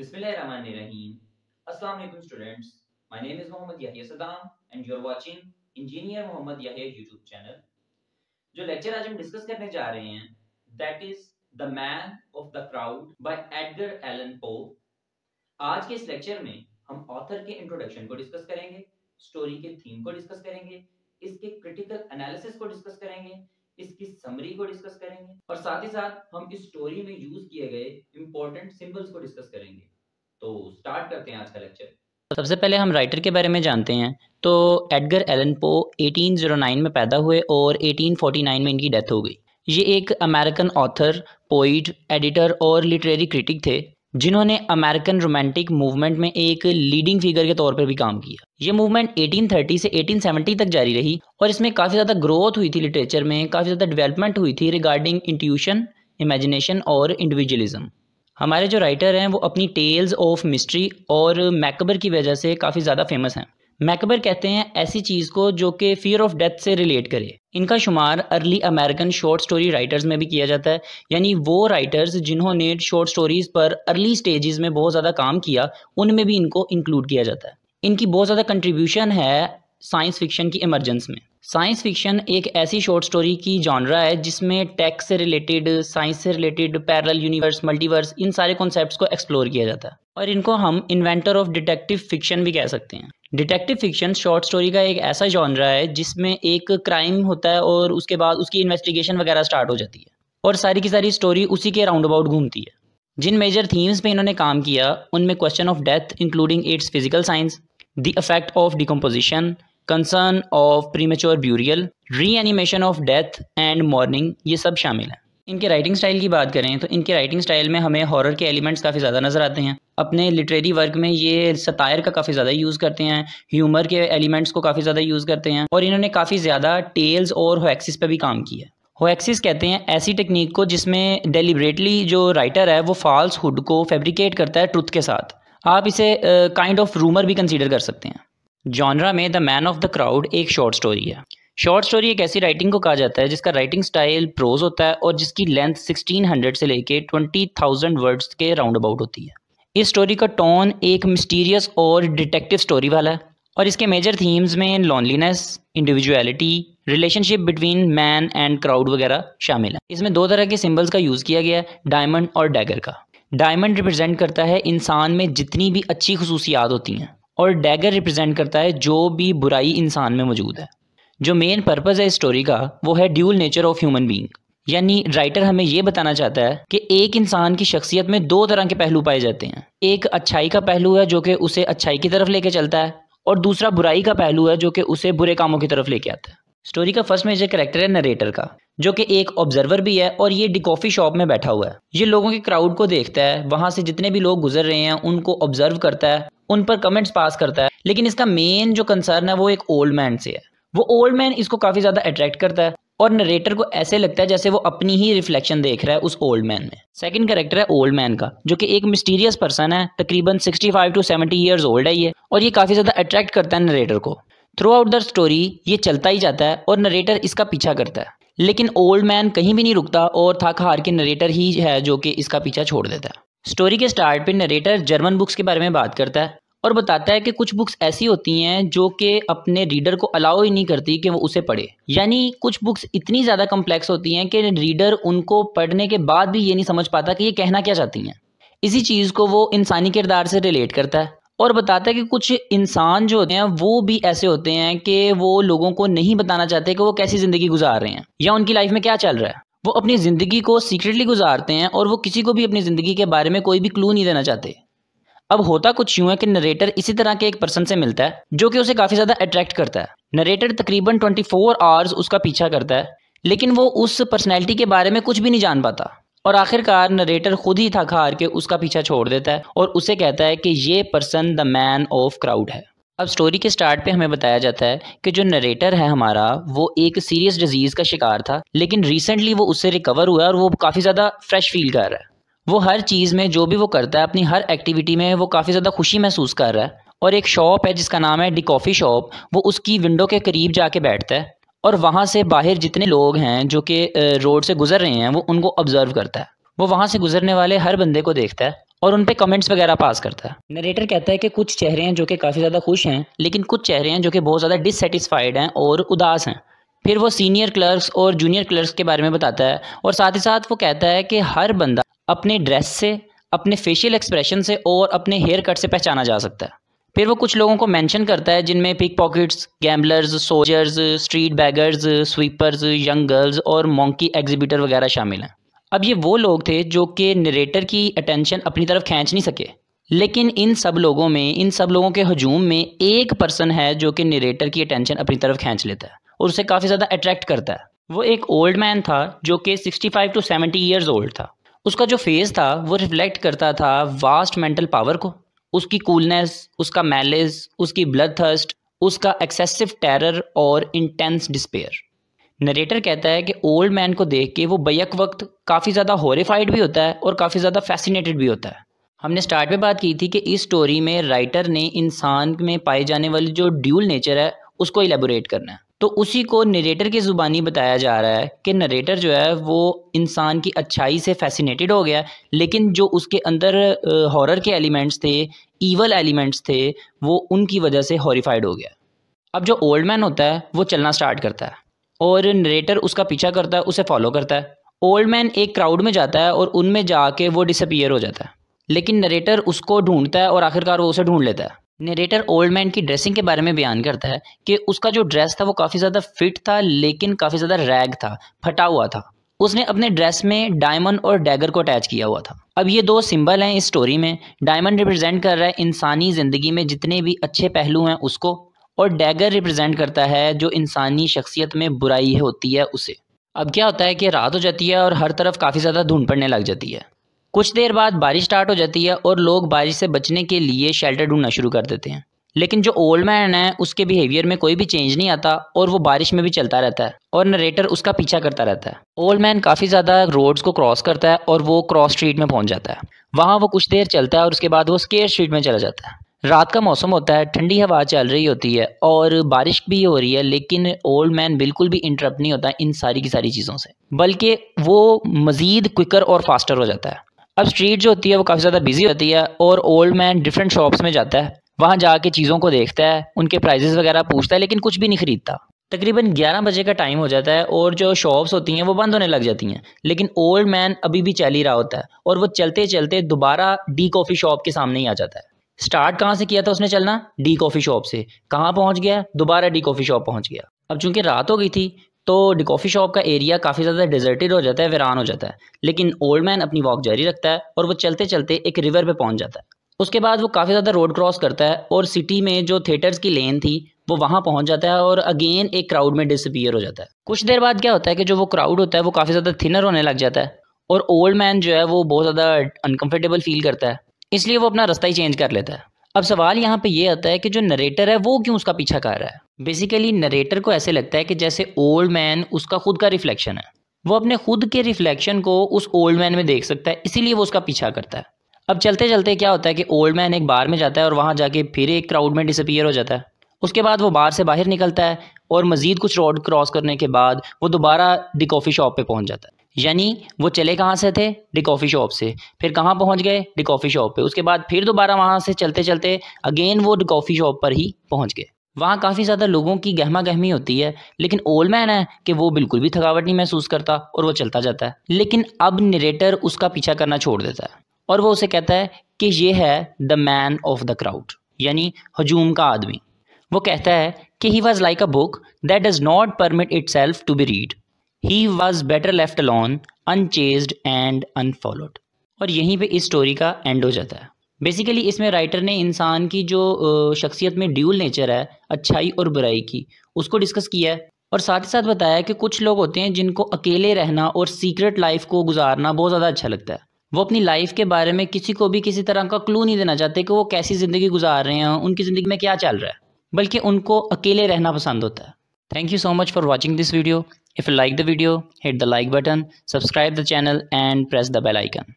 बिस्मिल्लाहिर्रहमानिर्रहीम अस्सलाम वालेकुम students my name is Mohammad Mohammad Saddam and you are watching engineer Mohammad Yahya YouTube channel जो lecture आज हम डिस्कस करने जा रहे हैं that is the man of the crowd by Edgar Allan Poe आज के इस लेक्चर में हम ऑथर के इंट्रोडक्शन को डिस्कस करेंगे स्टोरी के थीम को डिस्कस करेंगे इसके क्रिटिकल एनालिसिस को डिस्कस करेंगे इसकी समरी को डिस्कस करेंगे और साथ ही साथ हम इस स्टोरी में यूज किए गए इंपॉर्टेंट सिंबल्स को डिस्कस करेंगे तो स्टार्ट करते हैं आज का लेक्चर सबसे पहले हम राइटर के बारे में जानते हैं तो एडगर एलन पो 1809 में पैदा हुए और 1849 में इनकी डेथ हो गई ये एक अमेरिकन ऑथर पोइट एडिटर और लिटरेरी क्रिटिक थे जिन्होंने अमेरिकन रोमांटिक मूवमेंट में एक लीडिंग फिगर के तौर पर भी काम किया ये मूवमेंट 1830 से 1870 तक जारी रही और इसमें काफ़ी ज़्यादा ग्रोथ हुई थी लिटरेचर में काफ़ी ज़्यादा डेवलपमेंट हुई थी रिगार्डिंग इंट्यूशन इमेजिनेशन और इंडिविजुअलिज्म हमारे जो राइटर हैं वो अपनी टेल्स ऑफ मिस्ट्री और मैकबर की वजह से काफ़ी ज़्यादा फेमस हैं मैकबर कहते हैं ऐसी चीज़ को जो कि फियर ऑफ डेथ से रिलेट करे इनका शुमार early American short story writers में भी किया जाता है यानी वो राइटर्स जिन्होंने शॉर्ट स्टोरीज़ पर अर्ली स्टेजेस में बहुत ज़्यादा काम किया उनमें भी इनको इंक्लूड किया जाता है इनकी बहुत ज़्यादा कंट्रीब्यूशन है साइंस फिक्शन की इमरजेंस में साइंस फिक्शन एक ऐसी शॉर्ट स्टोरी की जॉनरा है जिसमें टेक से रिलेटेड साइंस से रिलेटेड पैरल यूनिवर्स मल्टीवर्स इन सारे कॉन्सेप्ट्स को एक्सप्लोर किया जाता है और इनको हम इन्वेंटर ऑफ डिटेक्टिव फिक्शन भी कह सकते हैं डिटेक्टिव फिक्शन शॉर्ट स्टोरी का एक ऐसा जॉनरा है जिसमें एक क्राइम होता है और उसके बाद उसकी इन्वेस्टिगेशन वगैरह स्टार्ट हो जाती है और सारी की सारी स्टोरी उसी के राउंड अबाउट घूमती है जिन मेजर थीम्स पे इन्होंने काम किया उनमें question of death including its physical science the effect of decomposition concern of premature burial reanimation of death and mourning ये सब शामिल हैं इनके राइटिंग स्टाइल की बात करें तो इनके राइटिंग स्टाइल में हमें हॉरर के एलिमेंट्स काफ़ी ज़्यादा नज़र आते हैं अपने लिटरेरी वर्क में ये सतायर का काफ़ी ज़्यादा यूज़ करते हैं ह्यूमर के एलिमेंट्स को काफ़ी ज़्यादा यूज़ करते हैं और इन्होंने काफ़ी ज़्यादा टेल्स और होएक्सिस पर भी काम किया है होएक्सिस कहते हैं ऐसी टेक्निक को जिसमें डेलिब्रेटली जो राइटर है वो फॉल्स हुड को फेब्रिकेट करता है ट्रुथ के साथ आप इसे काइंड ऑफ रूमर भी कंसिडर कर सकते हैं जॉनरा में the man of the crowd एक शॉर्ट स्टोरी है शॉर्ट स्टोरी एक ऐसी राइटिंग को कहा जाता है जिसका राइटिंग स्टाइल प्रोज होता है और जिसकी लेंथ 1600 से लेके 20,000 वर्ड्स के राउंड अबाउट होती है इस स्टोरी का टोन एक मिस्टीरियस और डिटेक्टिव स्टोरी वाला है और इसके मेजर थीम्स में loneliness individuality relationship between man and crowd वगैरह शामिल है इसमें दो तरह के सिम्बल्स का यूज़ किया गया है डायमंड और डैगर का डायमंड रिप्रेजेंट करता है इंसान में जितनी भी अच्छी खसूसियात होती हैं और डैगर रिप्रेजेंट करता है जो भी बुराई इंसान में मौजूद है जो मेन पर्पज़ है इस स्टोरी का वो है dual nature of human being यानी राइटर हमें ये बताना चाहता है कि एक इंसान की शख्सियत में दो तरह के पहलू पाए जाते हैं एक अच्छाई का पहलू है जो कि उसे अच्छाई की तरफ लेके चलता है और दूसरा बुराई का पहलू है जो कि उसे बुरे कामों की तरफ लेके आता है स्टोरी का फर्स्ट मेजर करेक्टर है नरेटर का जो कि एक ऑब्जर्वर भी है और ये डी कॉफ़ी शॉप में बैठा हुआ है ये लोगों के क्राउड को देखता है वहां से जितने भी लोग गुजर रहे हैं उनको ऑब्जर्व करता है उन पर कमेंट्स पास करता है लेकिन इसका मेन जो कंसर्न है वो एक ओल्ड मैन से है वो ओल्ड मैन इसको काफ़ी ज़्यादा अट्रैक्ट करता है और नरेटर को ऐसे लगता है जैसे वो अपनी ही रिफ्लेक्शन देख रहा है उस ओल्ड मैन में सेकंड कैरेक्टर है ओल्ड मैन का जो कि एक मिस्टीरियस पर्सन है तकरीबन 65 टू 70 इयर्स ओल्ड है ये और ये काफ़ी ज़्यादा अट्रैक्ट करता है नरेटर को थ्रू आउट द स्टोरी ये चलता ही जाता है और नरेटर इसका पीछा करता है लेकिन ओल्ड मैन कहीं भी नहीं रुकता और थक हार के नरेटर ही है जो कि इसका पीछा छोड़ देता है स्टोरी के स्टार्ट पे नरेटर जर्मन बुक्स के बारे में बात करता है और बताता है कि कुछ बुक्स ऐसी होती हैं जो कि अपने रीडर को अलाउ ही नहीं करती कि वो उसे पढ़े यानी कुछ बुक्स इतनी ज़्यादा कम्प्लेक्स होती हैं कि रीडर उनको पढ़ने के बाद भी ये नहीं समझ पाता कि ये कहना क्या चाहती हैं इसी चीज़ को वो इंसानी किरदार से रिलेट करता है और बताता है कि कुछ इंसान जो होते हैं वो भी ऐसे होते हैं कि वो लोगों को नहीं बताना चाहते कि वो कैसी ज़िंदगी गुजार रहे हैं या उनकी लाइफ में क्या चल रहा है वो अपनी ज़िंदगी को सीक्रेटली गुजारते हैं और वो किसी को भी अपनी ज़िंदगी के बारे में कोई भी क्लू नहीं देना चाहते अब होता कुछ यूं है कि नरेटर इसी तरह के एक पर्सन से मिलता है जो कि उसे काफ़ी ज़्यादा अट्रैक्ट करता है नरेटर तकरीबन 24 आवर्स उसका पीछा करता है लेकिन वो उस पर्सनैलिटी के बारे में कुछ भी नहीं जान पाता और आखिरकार नरेटर खुद ही थक हार के उसका पीछा छोड़ देता है और उसे कहता है कि ये person the man of crowd है अब स्टोरी के स्टार्ट पे हमें बताया जाता है कि जो नरेटर है हमारा वो एक सीरियस डिजीज़ का शिकार था लेकिन रिसेंटली वो उससे रिकवर हुआ और वो काफ़ी ज़्यादा फ्रेश फील कर रहा है वो हर चीज़ में जो भी वो करता है अपनी हर एक्टिविटी में वो काफ़ी ज़्यादा खुशी महसूस कर रहा है और एक शॉप है जिसका नाम है डी कॉफ़ी शॉप वो उसकी विंडो के करीब जाके बैठता है और वहाँ से बाहर जितने लोग हैं जो कि रोड से गुजर रहे हैं वो उनको ऑब्ज़र्व करता है वो वहाँ से गुजरने वाले हर बंदे को देखता है और उन पर कमेंट्स वगैरह पास करता है नरेटर कहता है कि कुछ चेहरे हैं जो कि काफ़ी ज़्यादा खुश हैं लेकिन कुछ चेहरे हैं जो कि बहुत ज़्यादा डिससेटिस्फाइड हैं और उदास हैं फिर वो सीनियर क्लर्क्स और जूनियर क्लर्क्स के बारे में बताता है और साथ ही साथ वो कहता है कि हर बंदा अपने ड्रेस से अपने फेशियल एक्सप्रेशन से और अपने हेयर कट से पहचाना जा सकता है फिर वो कुछ लोगों को मेंशन करता है जिनमें pickpockets gamblers soldiers street beggars sweepers young girls और मोंकी एग्जिबिटर वगैरह शामिल हैं अब ये वो लोग थे जो कि नरेटर की अटेंशन अपनी तरफ खींच नहीं सके लेकिन इन सब लोगों में इन सब लोगों के हजूम में एक पर्सन है जो कि नरेटर की अटेंशन अपनी तरफ खींच लेता है और उसे काफ़ी ज़्यादा अट्रैक्ट करता है वो एक ओल्ड मैन था जो कि 65 टू 70 इयर्स ओल्ड था उसका जो फेस था वो रिफ्लेक्ट करता था वास्ट मेंटल पावर को उसकी कूलनेस उसका मैलेज उसकी ब्लड थर्स्ट उसका एक्सेसिव टेरर और इंटेंस डिस्पेयर नरेटर कहता है कि ओल्ड मैन को देख के वो बैक वक्त काफ़ी ज़्यादा हॉरीफाइड भी होता है और काफ़ी ज़्यादा फैसिनेटेड भी होता है हमने स्टार्ट में बात की थी कि इस स्टोरी में राइटर ने इंसान में पाए जाने वाली जो ड्यूल नेचर है उसको एलेबोरेट करना है तो उसी को नरेटर की ज़ुबानी बताया जा रहा है कि नरेटर जो है वो इंसान की अच्छाई से फैसिनेटेड हो गया लेकिन जो उसके अंदर हॉरर के एलिमेंट्स थे ईवल एलिमेंट्स थे वो उनकी वजह से हॉरीफाइड हो गया अब जो ओल्ड मैन होता है वो चलना स्टार्ट करता है और नरेटर उसका पीछा करता है उसे फॉलो करता है ओल्ड मैन एक क्राउड में जाता है और उनमें जाके वो डिसअपियर हो जाता है लेकिन नरेटर उसको ढूंढता है और आखिरकार वो उसे ढूंढ लेता है नरेटर ओल्ड मैन की ड्रेसिंग के बारे में बयान करता है कि उसका जो ड्रेस था वो काफ़ी ज़्यादा फिट था लेकिन काफ़ी ज़्यादा रैग था फटा हुआ था उसने अपने ड्रेस में डायमंड और डैगर को अटैच किया हुआ था अब ये दो सिंबल हैं इस स्टोरी में डायमंड रिप्रेजेंट कर रहा है इंसानी ज़िंदगी में जितने भी अच्छे पहलू हैं उसको और डैगर रिप्रेजेंट करता है जो इंसानी शख्सियत में बुराई होती है उसे अब क्या होता है कि रात हो जाती है और हर तरफ काफ़ी ज़्यादा धुंध पड़ने लग जाती है कुछ देर बाद बारिश स्टार्ट हो जाती है और लोग बारिश से बचने के लिए शेल्टर ढूंढना शुरू कर देते हैं लेकिन जो ओल्ड मैन है उसके बिहेवियर में कोई भी चेंज नहीं आता और वो बारिश में भी चलता रहता है और नरेटर उसका पीछा करता रहता है ओल्ड मैन काफ़ी ज़्यादा रोड्स को क्रॉस करता है और वो क्रॉस स्ट्रीट में पहुंच जाता है वहाँ वो कुछ देर चलता है और उसके बाद वो स्केयर स्ट्रीट में चला जाता है रात का मौसम होता है ठंडी हवा चल रही होती है और बारिश भी हो रही है लेकिन ओल्ड मैन बिल्कुल भी इंटरप्ट नहीं होता इन सारी की सारी चीज़ों से बल्कि वो मज़ीद क्विकर और फास्टर हो जाता है अब स्ट्रीट जो होती है वो काफ़ी ज़्यादा बिजी होती है और ओल्ड मैन डिफरेंट शॉप्स में जाता है वहाँ जाके चीज़ों को देखता है उनके प्राइजेस वगैरह पूछता है लेकिन कुछ भी नहीं खरीदता तकरीबन 11 बजे का टाइम हो जाता है और जो शॉप्स होती हैं वो बंद होने लग जाती हैं लेकिन ओल्ड मैन अभी भी चल ही रहा होता है और वो चलते चलते दोबारा डी कॉफ़ी शॉप के सामने ही आ जाता है स्टार्ट कहाँ से किया था उसने चलना डी कॉफ़ी शॉप से कहाँ पहुँच गया दोबारा डी कॉफ़ी शॉप पहुँच गया अब चूंकि रात हो गई थी तो कॉफ़ी शॉप का एरिया काफ़ी ज़्यादा डिजर्टेड हो जाता है वीरान हो जाता है लेकिन ओल्ड मैन अपनी वॉक जारी रखता है और वो चलते चलते एक रिवर पे पहुंच जाता है उसके बाद वो काफ़ी ज़्यादा रोड क्रॉस करता है और सिटी में जो थिएटर्स की लेन थी वो वहाँ पहुँच जाता है और अगेन एक क्राउड में डिसअपियर हो जाता है कुछ देर बाद क्या होता है कि जो वो क्राउड होता है वो काफ़ी ज़्यादा थिनर होने लग जाता है और ओल्ड मैन जो है वो बहुत ज़्यादा अनकम्फर्टेबल फील करता है इसलिए वो अपना रास्ता ही चेंज कर लेता है अब सवाल यहाँ पे ये आता है कि जो नरेटर है वो क्यों उसका पीछा कर रहा है बेसिकली नरेटर को ऐसे लगता है कि जैसे ओल्ड मैन उसका खुद का रिफ्लेक्शन है वो अपने खुद के रिफ्लेक्शन को उस ओल्ड मैन में देख सकता है इसीलिए वो उसका पीछा करता है अब चलते चलते क्या होता है कि ओल्ड मैन एक बार में जाता है और वहाँ जाके फिर एक क्राउड में डिसअपियर हो जाता है उसके बाद वो बाहर से बाहर निकलता है और मज़ीद कुछ रोड क्रॉस करने के बाद वो दोबारा दी कॉफ़ी शॉप पे पहुंच जाता है यानी वो चले कहाँ से थे डी कॉफ़ी शॉप से फिर कहाँ पहुँच गए डी कॉफ़ी शॉप पे उसके बाद फिर दोबारा वहाँ से चलते चलते अगेन वो डी कॉफ़ी शॉप पर ही पहुँच गए वहाँ काफ़ी ज़्यादा लोगों की गहमा गहमी होती है लेकिन ओल्ड मैन है कि वो बिल्कुल भी थकावट नहीं महसूस करता और वो चलता जाता है लेकिन अब निरेटर उसका पीछा करना छोड़ देता है और वो उसे कहता है कि ये है the man of the crowd यानी हजूम का आदमी वो कहता है कि he was like a book that does not permit itself to be read he was better left alone unchased and unfollowed और यहीं पे इस स्टोरी का एंड हो जाता है बेसिकली इसमें राइटर ने इंसान की जो शख्सियत में ड्यूल नेचर है अच्छाई और बुराई की उसको डिस्कस किया है और साथ ही साथ बताया कि कुछ लोग होते हैं जिनको अकेले रहना और सीक्रेट लाइफ को गुजारना बहुत ज़्यादा अच्छा लगता है वो अपनी लाइफ के बारे में किसी को भी किसी तरह का क्लू नहीं देना चाहते कि वो कैसी ज़िंदगी गुजार रहे हैं उनकी ज़िंदगी में क्या चल रहा है बल्कि उनको अकेले रहना पसंद होता है thank you so much for watching this video If you like the video, hit the like button, subscribe the channel and press the bell icon.